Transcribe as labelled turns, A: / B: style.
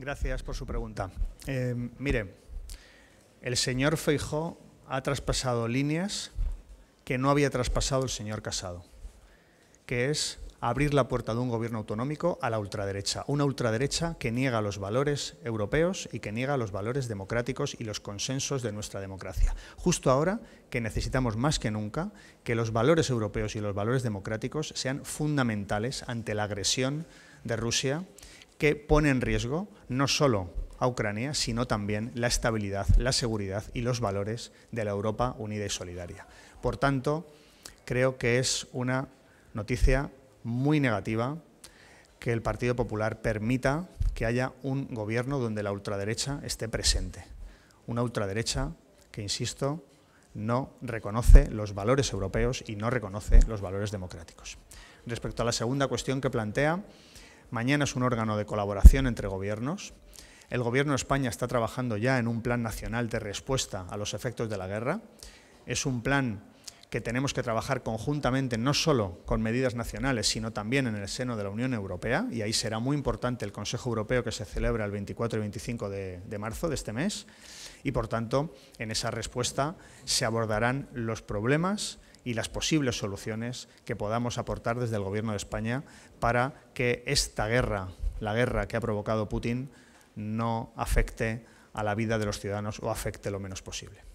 A: Gracias por su pregunta. Eh, mire, el señor Feijó ha traspasado líneas que no había traspasado el señor Casado, que es abrir la puerta de un gobierno autonómico a la ultraderecha, una ultraderecha que niega los valores europeos y que niega los valores democráticos y los consensos de nuestra democracia. Justo ahora que necesitamos más que nunca que los valores europeos y los valores democráticos sean fundamentales ante la agresión de Rusia que pone en riesgo no solo a Ucrania, sino también la estabilidad, la seguridad y los valores de la Europa unida y solidaria. Por tanto, creo que es una noticia muy negativa que el Partido Popular permita que haya un gobierno donde la ultraderecha esté presente. Una ultraderecha que, insisto, no reconoce los valores europeos y no reconoce los valores democráticos. Respecto a la segunda cuestión que plantea, Mañana es un órgano de colaboración entre gobiernos. El Gobierno de España está trabajando ya en un plan nacional de respuesta a los efectos de la guerra. Es un plan que tenemos que trabajar conjuntamente, no solo con medidas nacionales, sino también en el seno de la Unión Europea, y ahí será muy importante el Consejo Europeo que se celebra el 24 y 25 de, marzo de este mes, y por tanto, en esa respuesta se abordarán los problemas, y las posibles soluciones que podamos aportar desde el Gobierno de España para que esta guerra, la guerra que ha provocado Putin, no afecte a la vida de los ciudadanos o afecte lo menos posible.